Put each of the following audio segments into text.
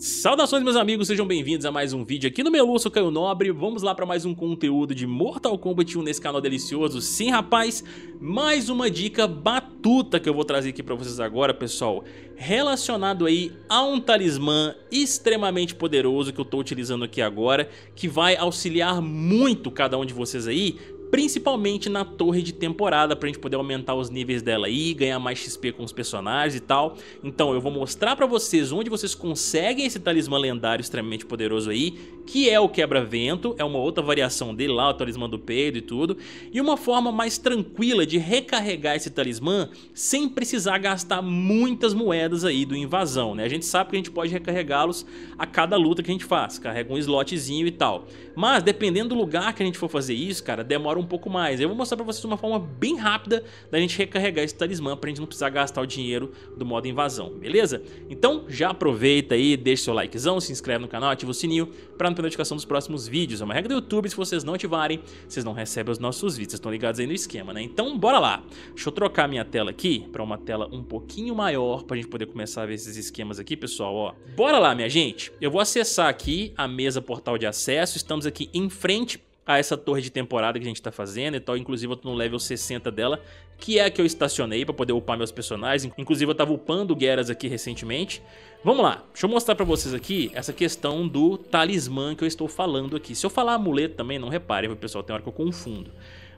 Saudações meus amigos, sejam bem-vindos a mais um vídeo aqui no meu sou Caio Nobre Vamos lá para mais um conteúdo de Mortal Kombat 1 nesse canal delicioso Sim rapaz, mais uma dica batuta que eu vou trazer aqui para vocês agora pessoal Relacionado aí a um talismã extremamente poderoso que eu estou utilizando aqui agora Que vai auxiliar muito cada um de vocês aí principalmente na torre de temporada pra gente poder aumentar os níveis dela aí, ganhar mais XP com os personagens e tal. Então eu vou mostrar pra vocês onde vocês conseguem esse talismã lendário extremamente poderoso aí, que é o quebra-vento, é uma outra variação dele lá, o talismã do peido e tudo, e uma forma mais tranquila de recarregar esse talismã sem precisar gastar muitas moedas aí do invasão, né? A gente sabe que a gente pode recarregá-los a cada luta que a gente faz, carrega um slotzinho e tal. Mas dependendo do lugar que a gente for fazer isso, cara, demora demora um pouco mais. Eu vou mostrar pra vocês uma forma bem rápida da gente recarregar esse talismã pra gente não precisar gastar o dinheiro do modo invasão, beleza? Então já aproveita aí, deixa seu likezão, se inscreve no canal, ativa o sininho pra não perder notificação dos próximos vídeos. É uma regra do YouTube, se vocês não ativarem, vocês não recebem os nossos vídeos, vocês estão ligados aí no esquema, né? Então bora lá! Deixa eu trocar minha tela aqui pra uma tela um pouquinho maior pra gente poder começar a ver esses esquemas aqui, pessoal, ó. Bora lá, minha gente! Eu vou acessar aqui a mesa portal de acesso, estamos aqui em frente a essa torre de temporada que a gente tá fazendo e tal. Inclusive eu tô no level 60 dela, que é a que eu estacionei pra poder upar meus personagens. Inclusive eu tava upando o Geras aqui recentemente. Vamos lá, deixa eu mostrar pra vocês aqui essa questão do talismã que eu estou falando aqui. Se eu falar amuleto também, não reparem, pessoal, tem hora que eu confundo.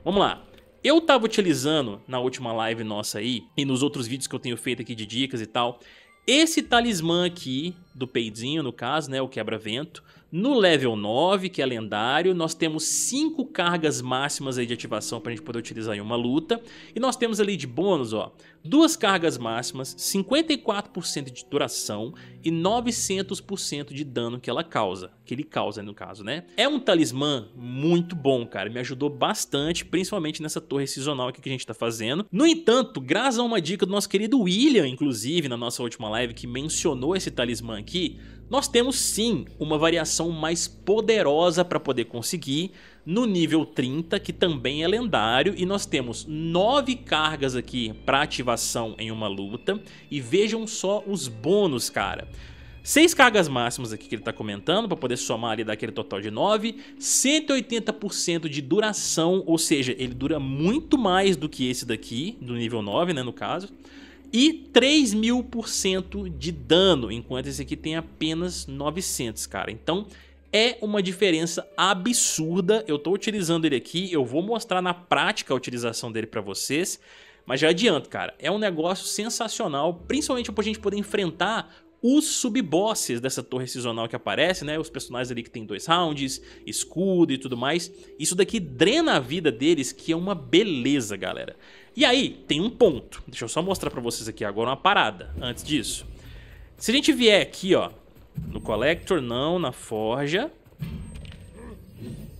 Vamos lá, eu tava utilizando na última live nossa aí, e nos outros vídeos que eu tenho feito aqui de dicas e tal, esse talismã aqui, do peidinho no caso, né, o quebra-vento, no level 9, que é lendário, nós temos 5 cargas máximas aí de ativação para a gente poder utilizar em uma luta. E nós temos ali de bônus, ó, duas cargas máximas, 54% de duração e 900% de dano que ela causa, que ele causa no caso, né? É um talismã muito bom, cara, me ajudou bastante, principalmente nessa torre seasonal aqui que a gente tá fazendo. No entanto, graças a uma dica do nosso querido William, inclusive, na nossa última live, que mencionou esse talismã aqui, nós temos sim uma variação mais poderosa para poder conseguir no nível 30, que também é lendário, e nós temos 9 cargas aqui para ativação em uma luta, e vejam só os bônus, cara. 6 cargas máximas aqui que ele está comentando, para poder somar ali daquele total de 9, 180% de duração, ou seja, ele dura muito mais do que esse daqui, do nível 9, né, no caso e 3000% mil por cento de dano, enquanto esse aqui tem apenas 900, cara. Então é uma diferença absurda, eu tô utilizando ele aqui, eu vou mostrar na prática a utilização dele pra vocês, mas já adianto, cara, é um negócio sensacional, principalmente pra gente poder enfrentar os subbosses dessa torre seasonal que aparece, né? Os personagens ali que tem dois rounds, escudo e tudo mais. Isso daqui drena a vida deles, que é uma beleza, galera. E aí, tem um ponto. Deixa eu só mostrar pra vocês aqui agora uma parada antes disso. Se a gente vier aqui, ó, no Collector, não, na Forja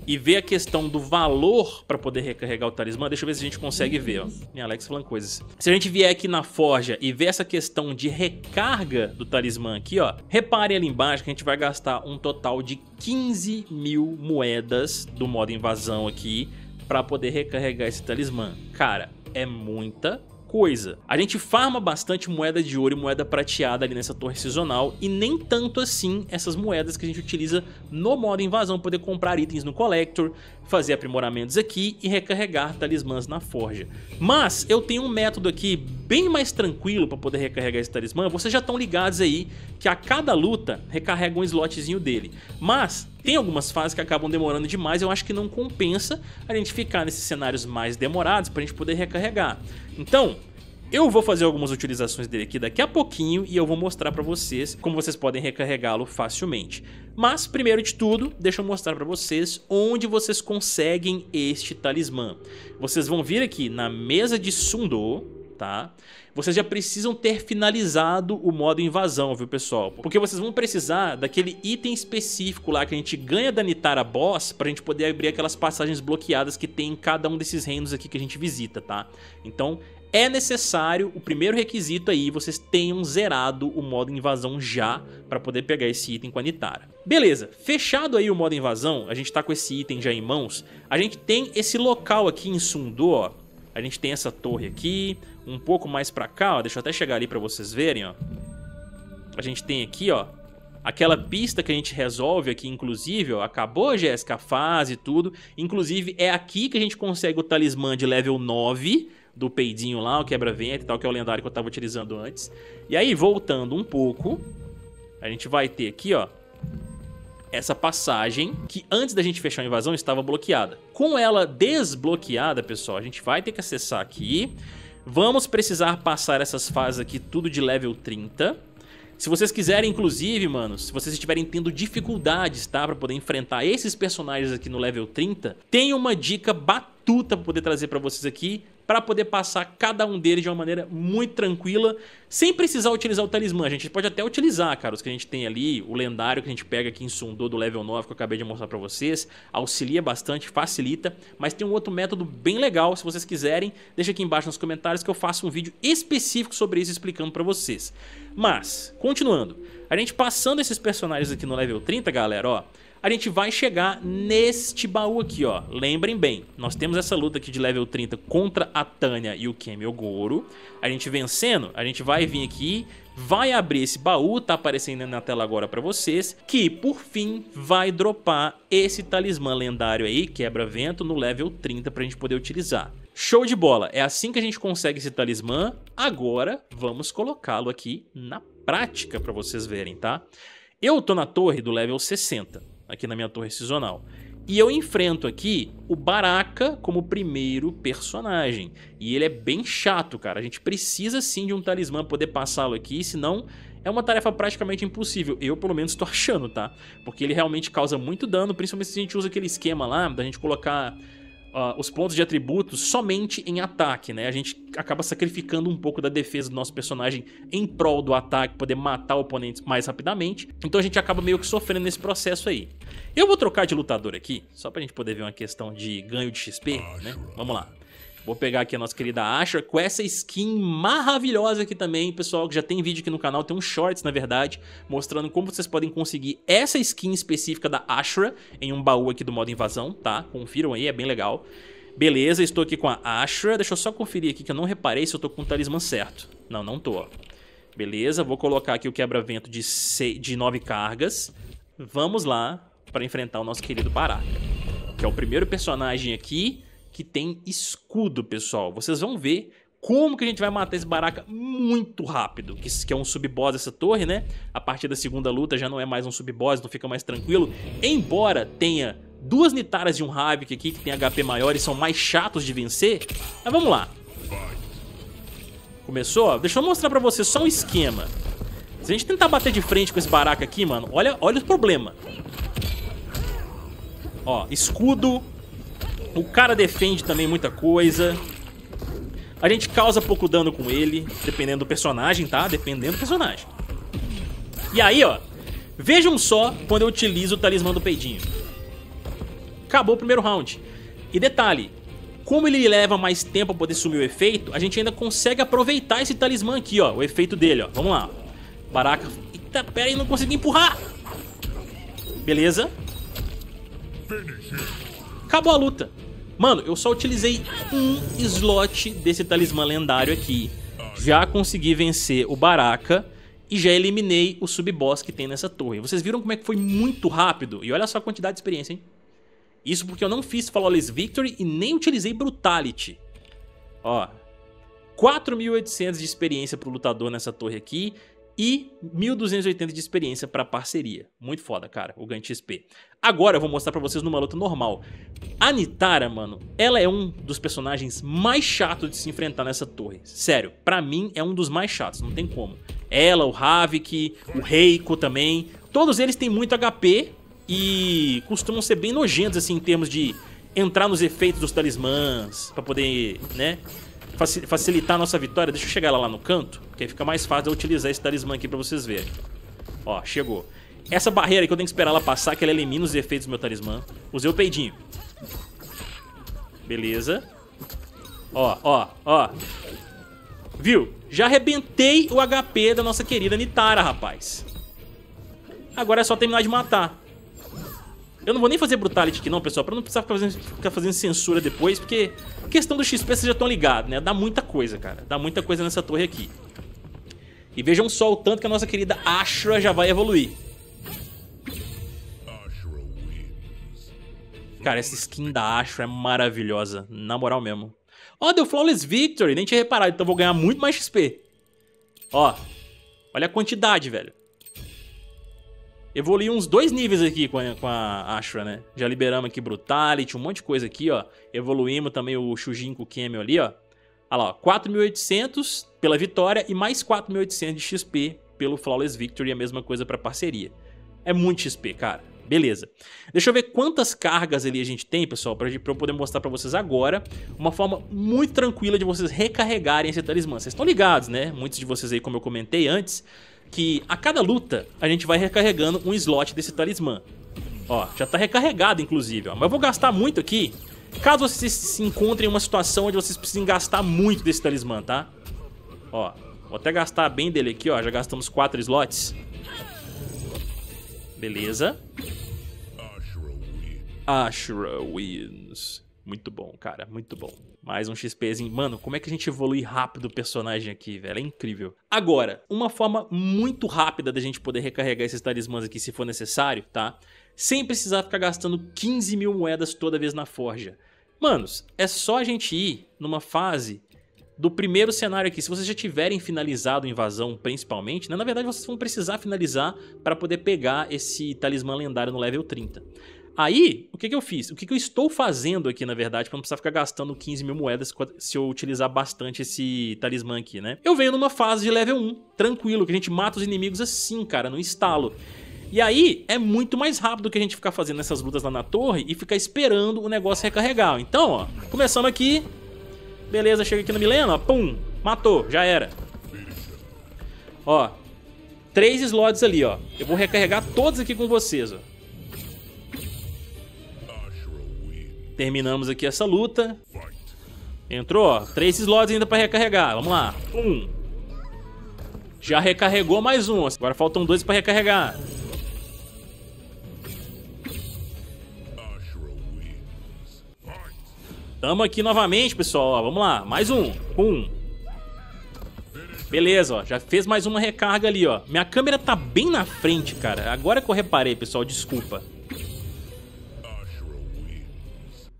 e ver a questão do valor para poder recarregar o talismã, deixa eu ver se a gente consegue ver. Ó. Minha Alex falando coisas. Se a gente vier aqui na forja e ver essa questão de recarga do talismã aqui, ó, repare ali embaixo que a gente vai gastar um total de 15 mil moedas do modo invasão aqui para poder recarregar esse talismã. Cara, é muita coisa. A gente farma bastante moeda de ouro e moeda prateada ali nessa torre seasonal e nem tanto assim essas moedas que a gente utiliza no modo invasão, poder comprar itens no Collector, fazer aprimoramentos aqui e recarregar talismãs na forja. Mas eu tenho um método aqui bem mais tranquilo para poder recarregar esse talismã, vocês já estão ligados aí que a cada luta recarrega um slotzinho dele. Mas tem algumas fases que acabam demorando demais, eu acho que não compensa a gente ficar nesses cenários mais demorados para a gente poder recarregar. Então, eu vou fazer algumas utilizações dele aqui daqui a pouquinho e eu vou mostrar para vocês como vocês podem recarregá-lo facilmente. Mas, primeiro de tudo, deixa eu mostrar para vocês onde vocês conseguem este talismã. Vocês vão vir aqui na mesa de Sundou, tá? Vocês já precisam ter finalizado o modo invasão, viu, pessoal? Porque vocês vão precisar daquele item específico lá que a gente ganha da Nitara Boss pra gente poder abrir aquelas passagens bloqueadas que tem em cada um desses reinos aqui que a gente visita, tá? Então, é necessário, o primeiro requisito aí, vocês tenham zerado o modo invasão já para poder pegar esse item com a Nitara. Beleza, fechado aí o modo invasão, a gente tá com esse item já em mãos, a gente tem esse local aqui em Sundu, ó, a gente tem essa torre aqui, um pouco mais pra cá, ó, deixa eu até chegar ali pra vocês verem, ó. A gente tem aqui, ó, Aquela pista que a gente resolve aqui, inclusive, ó, acabou, Jéssica, a fase e tudo. Inclusive, é aqui que a gente consegue o talismã de level 9 do peidinho lá, o quebra-vento e tal, que é o lendário que eu tava utilizando antes. E aí, voltando um pouco, a gente vai ter aqui, ó, essa passagem que antes da gente fechar a invasão estava bloqueada. Com ela desbloqueada, pessoal, a gente vai ter que acessar aqui... Vamos precisar passar essas fases aqui tudo de level 30. Se vocês quiserem, inclusive, mano, se vocês estiverem tendo dificuldades, tá? Pra poder enfrentar esses personagens aqui no level 30, tem uma dica batuta pra poder trazer pra vocês aqui para poder passar cada um deles de uma maneira muito tranquila, sem precisar utilizar o talismã. A gente pode até utilizar, cara, os que a gente tem ali, o lendário que a gente pega aqui em Sundou do level 9 que eu acabei de mostrar para vocês, auxilia bastante, facilita, mas tem um outro método bem legal, se vocês quiserem, deixa aqui embaixo nos comentários que eu faço um vídeo específico sobre isso explicando para vocês. Mas, continuando, a gente passando esses personagens aqui no level 30, galera, ó, a gente vai chegar neste baú aqui, ó. Lembrem bem, nós temos essa luta aqui de level 30 contra a Tânia e o Kemi Goro. A gente vencendo, a gente vai vir aqui, vai abrir esse baú, tá aparecendo na tela agora pra vocês, que por fim vai dropar esse talismã lendário aí, quebra-vento, no level 30 pra gente poder utilizar. Show de bola, é assim que a gente consegue esse talismã, agora vamos colocá-lo aqui na prática pra vocês verem, tá? Eu tô na torre do level 60, aqui na minha torre seasonal. E eu enfrento aqui o Baraka como primeiro personagem. E ele é bem chato, cara. A gente precisa sim de um talismã poder passá-lo aqui, senão é uma tarefa praticamente impossível. Eu, pelo menos, tô achando, tá? Porque ele realmente causa muito dano, principalmente se a gente usa aquele esquema lá da gente colocar uh, os pontos de atributos somente em ataque, né? A gente acaba sacrificando um pouco da defesa do nosso personagem em prol do ataque, poder matar oponentes mais rapidamente. Então a gente acaba meio que sofrendo nesse processo aí. Eu vou trocar de lutador aqui, só pra gente poder ver uma questão de ganho de XP, ah, né? Vamos lá. Vou pegar aqui a nossa querida Asher com essa skin maravilhosa aqui também, pessoal, que já tem vídeo aqui no canal, tem um shorts, na verdade, mostrando como vocês podem conseguir essa skin específica da Ashra em um baú aqui do modo invasão, tá? Confiram aí, é bem legal. Beleza, estou aqui com a Ashra, deixa eu só conferir aqui que eu não reparei se eu tô com o talismã certo. Não, não tô, Beleza, vou colocar aqui o quebra-vento de, de nove cargas. Vamos lá para enfrentar o nosso querido Baraka, que é o primeiro personagem aqui que tem escudo, pessoal. Vocês vão ver como que a gente vai matar esse baraca muito rápido, que, que é um sub-boss essa torre, né? A partir da segunda luta já não é mais um sub-boss, não fica mais tranquilo. Embora tenha duas Nitaras e um Havik aqui, que tem HP maior e são mais chatos de vencer. Mas vamos lá. Começou? Deixa eu mostrar pra vocês só um esquema. Se a gente tentar bater de frente com esse baraca aqui, mano, olha, olha o problema. Ó, escudo, o cara defende também muita coisa. A gente causa pouco dano com ele, dependendo do personagem, tá? Dependendo do personagem. E aí, ó. Vejam só quando eu utilizo o talismã do peidinho. Acabou o primeiro round. E detalhe, como ele leva mais tempo pra poder sumir o efeito, a gente ainda consegue aproveitar esse talismã aqui, ó. O efeito dele, ó. Vamos lá. Baraca. Eita, pera aí, não consegui empurrar. Beleza. Acabou a luta. Mano, eu só utilizei um slot desse talismã lendário aqui. Já consegui vencer o Baraka e já eliminei o sub-boss que tem nessa torre. Vocês viram como é que foi muito rápido? E olha só a quantidade de experiência, hein? Isso porque eu não fiz Flawless Victory e nem utilizei Brutality. Ó, 4.800 de experiência pro lutador nessa torre aqui e 1280 de experiência para parceria. Muito foda, cara, o Gantt XP. Agora eu vou mostrar para vocês numa luta normal. A Nitara, mano, ela é um dos personagens mais chatos de se enfrentar nessa torre. Sério, para mim é um dos mais chatos, não tem como. Ela, o Havik, o Reiko também, todos eles têm muito HP e costumam ser bem nojentos assim em termos de entrar nos efeitos dos talismãs para poder, né, facilitar a nossa vitória, deixa eu chegar lá no canto, que aí fica mais fácil eu utilizar esse talismã aqui pra vocês verem. Ó, chegou. Essa barreira aqui eu tenho que esperar ela passar, que ela elimina os efeitos do meu talismã. Usei o peidinho. Beleza. Ó, ó, ó. Viu? Já arrebentei o HP da nossa querida Nitara, rapaz. Agora é só terminar de matar. Eu não vou nem fazer Brutality aqui não, pessoal, pra não precisar ficar fazendo, ficar fazendo censura depois, porque questão do XP vocês já estão ligados, né? Dá muita coisa, cara. Dá muita coisa nessa torre aqui. E vejam só o tanto que a nossa querida Ashra já vai evoluir. Cara, essa skin da Ashra é maravilhosa, na moral mesmo. Ó, oh, deu Flawless Victory, nem tinha reparado, então vou ganhar muito mais XP. Ó, olha a quantidade, velho. Evolui uns dois níveis aqui com a, com a Ashra, né? Já liberamos aqui Brutality, um monte de coisa aqui, ó. Evoluímos também o Shujinko Camel ali, ó. Olha lá, 4.800 pela vitória e mais 4.800 de XP pelo Flawless Victory, a mesma coisa pra parceria. É muito XP, cara. Beleza. Deixa eu ver quantas cargas ali a gente tem, pessoal, pra, pra eu poder mostrar pra vocês agora. Uma forma muito tranquila de vocês recarregarem esse talismã. Vocês estão ligados, né? Muitos de vocês aí, como eu comentei antes, que a cada luta a gente vai recarregando um slot desse talismã. Ó, já tá recarregado inclusive, ó. Mas eu vou gastar muito aqui, caso vocês se encontrem em uma situação onde vocês precisem gastar muito desse talismã, tá? Ó, vou até gastar bem dele aqui, ó. Já gastamos quatro slots. Beleza. Ashra wins. Muito bom, cara, muito bom. Mais um XPzinho. Mano, como é que a gente evolui rápido o personagem aqui, velho? É incrível. Agora, uma forma muito rápida da gente poder recarregar esses talismãs aqui se for necessário, tá? Sem precisar ficar gastando 15 mil moedas toda vez na forja. Manos, é só a gente ir numa fase do primeiro cenário aqui. Se vocês já tiverem finalizado a invasão principalmente, né, na verdade vocês vão precisar finalizar para poder pegar esse talismã lendário no level 30. Aí, o que, que eu fiz? O que, que eu estou fazendo aqui, na verdade, para não precisar ficar gastando 15 mil moedas se eu utilizar bastante esse talismã aqui, né? Eu venho numa fase de level 1, tranquilo, que a gente mata os inimigos assim, cara, no instalo. E aí, é muito mais rápido que a gente ficar fazendo essas lutas lá na torre e ficar esperando o negócio recarregar. Então, ó, começando aqui. Beleza, chega aqui no Milena, ó, pum, matou, já era. Ó, três slots ali, ó. Eu vou recarregar todos aqui com vocês, ó. Terminamos aqui essa luta. Entrou, ó. Três slots ainda pra recarregar. Vamos lá. Um. Já recarregou mais um. Agora faltam dois pra recarregar. Tamo aqui novamente, pessoal. Ó, vamos lá. Mais um. Um. Beleza, ó. Já fez mais uma recarga ali, ó. Minha câmera tá bem na frente, cara. Agora que eu reparei, pessoal. Desculpa.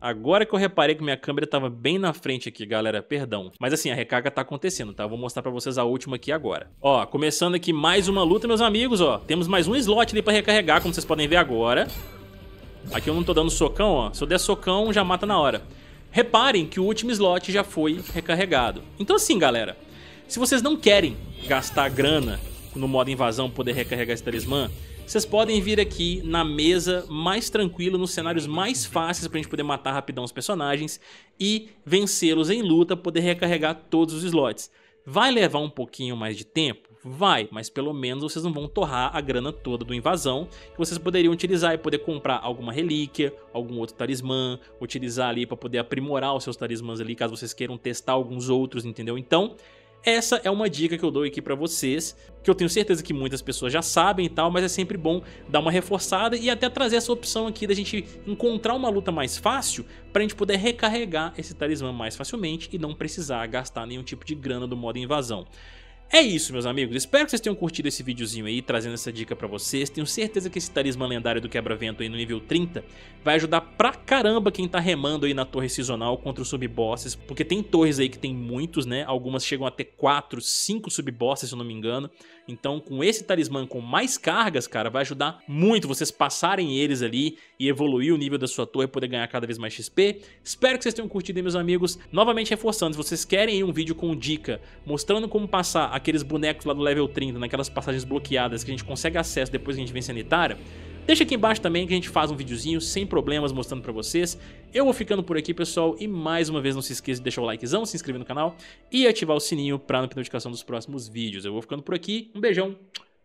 Agora que eu reparei que minha câmera estava bem na frente aqui, galera, perdão. Mas assim, a recarga está acontecendo, tá? Vou mostrar para vocês a última aqui agora. Ó, começando aqui mais uma luta, meus amigos, ó. Temos mais um slot ali para recarregar, como vocês podem ver agora. Aqui eu não tô dando socão, ó. Se eu der socão, já mata na hora. Reparem que o último slot já foi recarregado. Então assim, galera, se vocês não querem gastar grana no modo invasão poder recarregar esse talismã, vocês podem vir aqui na mesa mais tranquilo nos cenários mais fáceis pra gente poder matar rapidão os personagens e vencê-los em luta, poder recarregar todos os slots. Vai levar um pouquinho mais de tempo? Vai, mas pelo menos vocês não vão torrar a grana toda do invasão, que vocês poderiam utilizar e poder comprar alguma relíquia, algum outro talismã, utilizar ali para poder aprimorar os seus talismãs ali, caso vocês queiram testar alguns outros, entendeu? Então, essa é uma dica que eu dou aqui para vocês, que eu tenho certeza que muitas pessoas já sabem e tal, mas é sempre bom dar uma reforçada e até trazer essa opção aqui da gente encontrar uma luta mais fácil pra gente poder recarregar esse talismã mais facilmente e não precisar gastar nenhum tipo de grana do modo invasão. É isso, meus amigos. Espero que vocês tenham curtido esse videozinho aí, trazendo essa dica pra vocês. Tenho certeza que esse talismã lendário do quebra-vento aí no nível 30 vai ajudar pra caramba quem tá remando aí na torre seasonal contra os subbosses, porque tem torres aí que tem muitos, né? Algumas chegam a ter 4, 5 subbosses, se eu não me engano. Então, com esse talismã com mais cargas, cara, vai ajudar muito vocês passarem eles ali e evoluir o nível da sua torre, poder ganhar cada vez mais XP. Espero que vocês tenham curtido aí, meus amigos. Novamente reforçando, se vocês querem um vídeo com dica mostrando como passar a aqueles bonecos lá do level 30, naquelas passagens bloqueadas que a gente consegue acesso depois que a gente vem sanitária, deixa aqui embaixo também que a gente faz um videozinho sem problemas mostrando pra vocês. Eu vou ficando por aqui, pessoal, e mais uma vez não se esqueça de deixar o likezão, se inscrever no canal e ativar o sininho pra não perder notificação dos próximos vídeos. Eu vou ficando por aqui, um beijão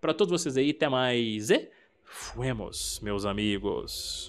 pra todos vocês aí, até mais e fuemos, meus amigos.